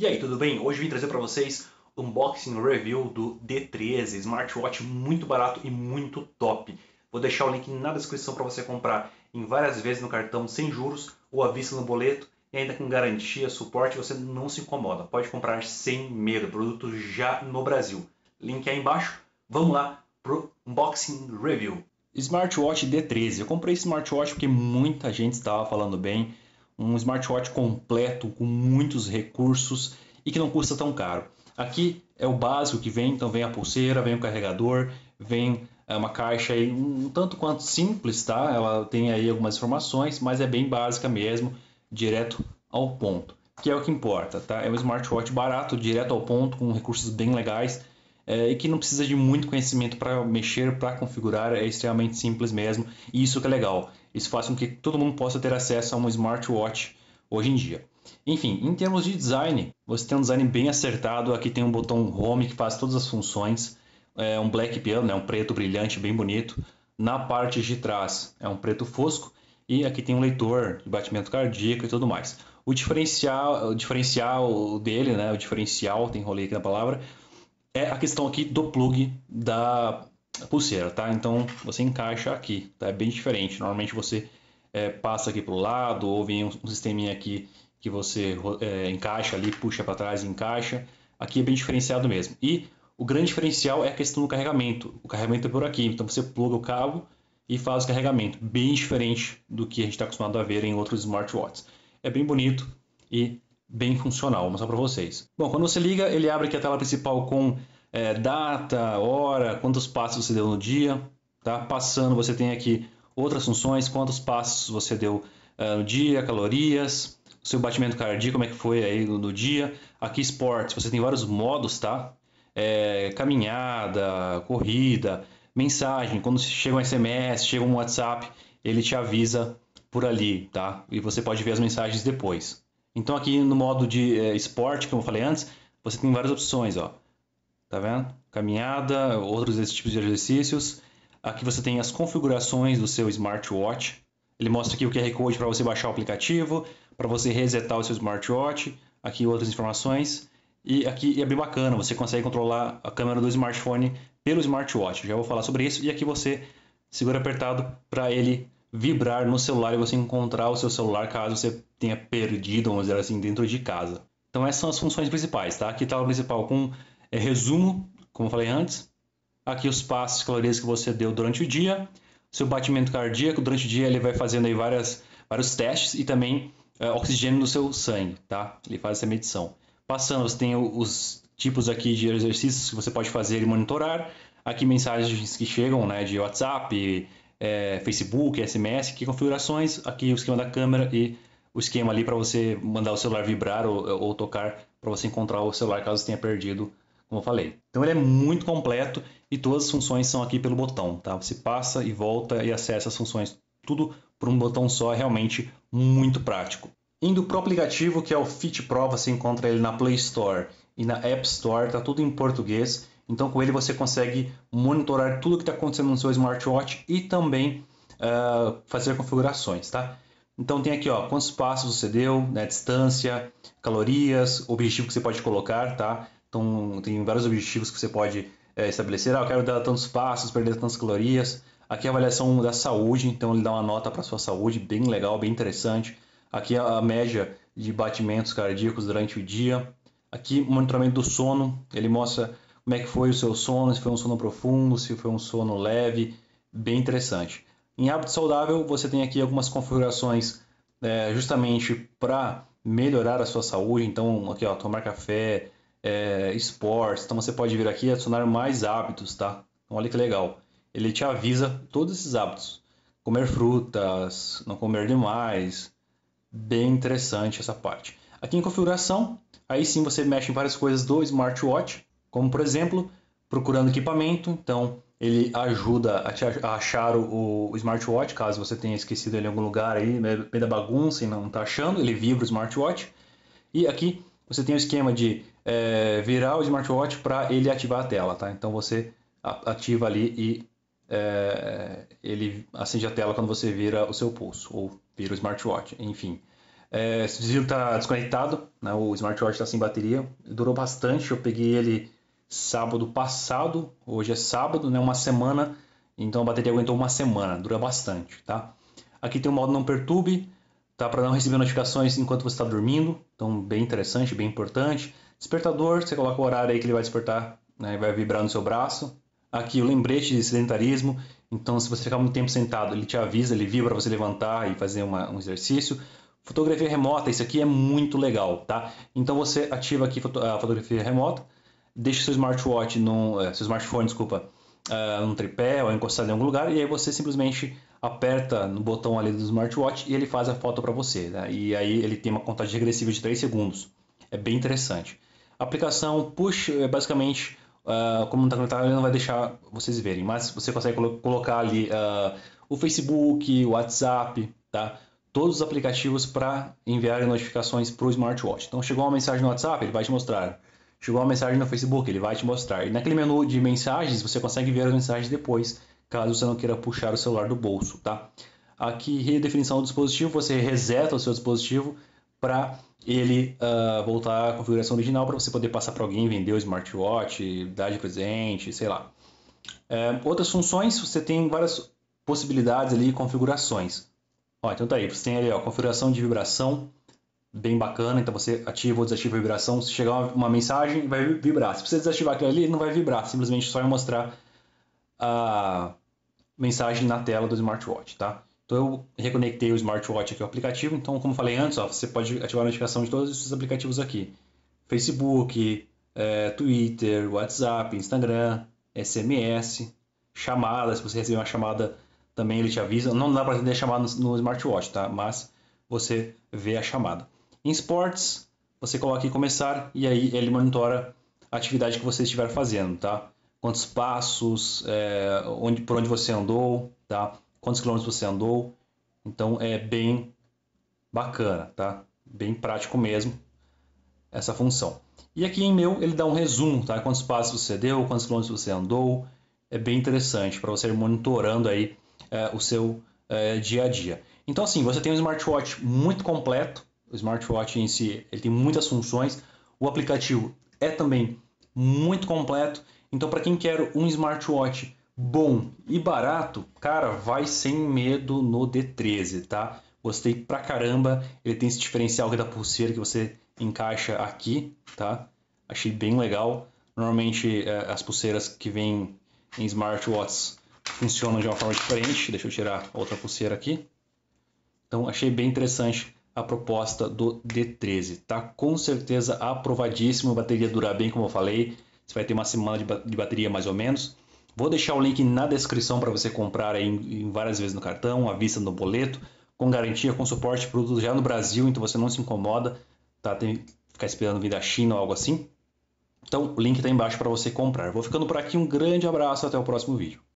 E aí, tudo bem? Hoje vim trazer para vocês unboxing review do D13, smartwatch muito barato e muito top. Vou deixar o link na descrição para você comprar em várias vezes no cartão sem juros ou à vista no boleto e ainda com garantia, suporte, você não se incomoda. Pode comprar sem medo, produto já no Brasil. Link aí embaixo. Vamos lá pro unboxing review. Smartwatch D13. Eu comprei esse smartwatch porque muita gente estava falando bem um smartwatch completo com muitos recursos e que não custa tão caro. Aqui é o básico que vem, então vem a pulseira, vem o carregador, vem é, uma caixa aí um tanto quanto simples, tá? Ela tem aí algumas informações, mas é bem básica mesmo, direto ao ponto, que é o que importa, tá? É um smartwatch barato, direto ao ponto, com recursos bem legais é, e que não precisa de muito conhecimento para mexer, para configurar, é extremamente simples mesmo. E isso que é legal. Isso faz com que todo mundo possa ter acesso a um smartwatch hoje em dia. Enfim, em termos de design, você tem um design bem acertado. Aqui tem um botão Home que faz todas as funções. É um black piano, né? um preto brilhante, bem bonito. Na parte de trás é um preto fosco. E aqui tem um leitor de batimento cardíaco e tudo mais. O diferencial, o diferencial dele, né? o diferencial, tem rolê aqui na palavra, é a questão aqui do plug da pulseira, tá? Então você encaixa aqui, tá? É bem diferente. Normalmente você é, passa aqui pro lado ou vem um, um sisteminha aqui que você é, encaixa ali, puxa para trás, encaixa. Aqui é bem diferenciado mesmo. E o grande diferencial é a questão do carregamento. O carregamento é por aqui, então você pluga o cabo e faz o carregamento, bem diferente do que a gente está acostumado a ver em outros smartwatches. É bem bonito e bem funcional. Vou mostrar para vocês. Bom, quando você liga, ele abre aqui a tela principal com é, data, hora, quantos passos você deu no dia. Tá? Passando, você tem aqui outras funções, quantos passos você deu é, no dia, calorias, seu batimento cardíaco, como é que foi aí no, no dia. Aqui, esportes, você tem vários modos, tá? É, caminhada, corrida, mensagem, quando chega um SMS, chega um WhatsApp, ele te avisa por ali, tá? E você pode ver as mensagens depois. Então aqui no modo de é, esporte, como eu falei antes, você tem várias opções, ó. Tá vendo? Caminhada, outros desses tipos de exercícios. Aqui você tem as configurações do seu smartwatch. Ele mostra aqui o QR Code para você baixar o aplicativo, para você resetar o seu smartwatch. Aqui outras informações. E aqui é bem bacana, você consegue controlar a câmera do smartphone pelo smartwatch. Já vou falar sobre isso. E aqui você segura apertado para ele vibrar no celular e você encontrar o seu celular caso você tenha perdido, vamos dizer assim, dentro de casa. Então essas são as funções principais, tá? Aqui está o principal com é, resumo, como eu falei antes. Aqui os passos, calorias que você deu durante o dia. Seu batimento cardíaco durante o dia ele vai fazendo aí várias, vários testes e também é, oxigênio no seu sangue, tá? Ele faz essa medição. Passando, você tem os tipos aqui de exercícios que você pode fazer e monitorar. Aqui mensagens que chegam, né, de WhatsApp, é, Facebook, SMS, que configurações, aqui o esquema da câmera e o esquema ali para você mandar o celular vibrar ou, ou tocar para você encontrar o celular caso tenha perdido, como eu falei. Então ele é muito completo e todas as funções são aqui pelo botão, tá? Você passa e volta e acessa as funções tudo por um botão só, é realmente muito prático. Indo para o aplicativo que é o Fit Pro, você encontra ele na Play Store e na App Store, tá tudo em português. Então, com ele você consegue monitorar tudo o que está acontecendo no seu smartwatch e também uh, fazer configurações, tá? Então tem aqui, ó, quantos passos você deu, né, distância, calorias, objetivo que você pode colocar, tá? Então tem vários objetivos que você pode é, estabelecer. Ah, eu quero dar tantos passos, perder tantas calorias. Aqui a avaliação da saúde, então ele dá uma nota para sua saúde, bem legal, bem interessante. Aqui a média de batimentos cardíacos durante o dia. Aqui monitoramento do sono, ele mostra como é que foi o seu sono, se foi um sono profundo, se foi um sono leve, bem interessante. Em hábito saudável, você tem aqui algumas configurações é, justamente para melhorar a sua saúde. Então, aqui ó, tomar café, é, esportes. Então, você pode vir aqui e adicionar mais hábitos, tá? Então, olha que legal. Ele te avisa todos esses hábitos: comer frutas, não comer demais. Bem interessante essa parte. Aqui em configuração, aí sim você mexe em várias coisas do smartwatch. Como, por exemplo, procurando equipamento, então ele ajuda a, achar o, o, smartwatch, caso você tenha esquecido ele em algum lugar aí, né, meio da bagunça e não está achando, ele vibra o smartwatch. E aqui você tem o esquema de é, virar o smartwatch para ele ativar a tela, tá? Então você ativa ali e é, ele acende a tela quando você vira o seu pulso ou vira o smartwatch, enfim. É, se o está desconectado, né? o smartwatch está sem bateria, durou bastante, eu peguei ele sábado passado. Hoje é sábado, né? Uma semana. Então a bateria aguentou uma semana, dura bastante, tá? Aqui tem o modo não perturbe, tá? Para não receber notificações enquanto você está dormindo. Então, bem interessante, bem importante. Despertador, você coloca o horário aí que ele vai despertar, né? Vai vibrar no seu braço. Aqui o lembrete de sedentarismo. Então, se você ficar muito tempo sentado, ele te avisa, ele vibra para você levantar e fazer uma, um exercício. Fotografia remota, isso aqui é muito legal, tá? Então você ativa aqui a fotografia remota deixa seu smartwatch, num, é, seu smartphone, desculpa, ah, num tripé ou encostado em algum lugar e aí você simplesmente aperta no botão ali do smartwatch e ele faz a foto para você. Né? E aí ele tem uma contagem regressiva de 3 segundos. É bem interessante. A aplicação Push é basicamente, uh, como não está conectado, ele não vai deixar vocês verem, mas você consegue colo colocar ali uh, o Facebook, o WhatsApp, tá? todos os aplicativos para enviar notificações para o smartwatch. Então chegou uma mensagem no WhatsApp, ele vai te mostrar chegou uma mensagem no Facebook, ele vai te mostrar. E naquele menu de mensagens, você consegue ver as mensagens depois, caso você não queira puxar o celular do bolso, tá? Aqui, redefinição do dispositivo, você reseta o seu dispositivo para ele uh, voltar à configuração original para você poder passar para alguém, vender o smartwatch, dar de presente, sei lá. É, outras funções, você tem várias possibilidades ali, configurações. Ó, então tá aí, você tem ali ó, configuração de vibração, bem bacana. Então você ativa ou desativa a vibração. Se chegar uma, uma mensagem, vai vibrar. Se você desativar aquilo ali, não vai vibrar. Simplesmente só vai mostrar a mensagem na tela do smartwatch, tá? Então eu reconectei o smartwatch aqui ao aplicativo. Então, como falei antes, ó, você pode ativar a notificação de todos esses aplicativos aqui: Facebook, é, Twitter, WhatsApp, Instagram, SMS, chamadas. Se você receber uma chamada, também ele te avisa. Não dá para atender a chamada no, no smartwatch, tá? Mas você vê a chamada em esportes, você coloca em começar e aí ele monitora a atividade que você estiver fazendo, tá? Quantos passos, é, onde, por onde você andou, tá? Quantos quilômetros você andou. Então é bem bacana, tá? Bem prático mesmo essa função. E aqui em meu ele dá um resumo, tá? Quantos passos você deu, quantos quilômetros você andou. É bem interessante para você ir monitorando aí é, o seu é, dia a dia. Então assim, você tem um smartwatch muito completo, o smartwatch em si ele tem muitas funções. O aplicativo é também muito completo. Então, para quem quer um smartwatch bom e barato, cara, vai sem medo no D13, tá? Gostei pra caramba. Ele tem esse diferencial é da pulseira que você encaixa aqui, tá? Achei bem legal. Normalmente é, as pulseiras que vêm em smartwatches funcionam de uma forma diferente. Deixa eu tirar outra pulseira aqui. Então achei bem interessante a proposta do D13. Tá com certeza aprovadíssimo, a bateria durar bem, como eu falei. Você vai ter uma semana de bateria mais ou menos. Vou deixar o link na descrição para você comprar aí em várias vezes no cartão, à vista no boleto, com garantia, com suporte de produto já no Brasil, então você não se incomoda, tá? Tem que ficar esperando vir da China ou algo assim. Então, o link está embaixo para você comprar. Vou ficando por aqui, um grande abraço, até o próximo vídeo.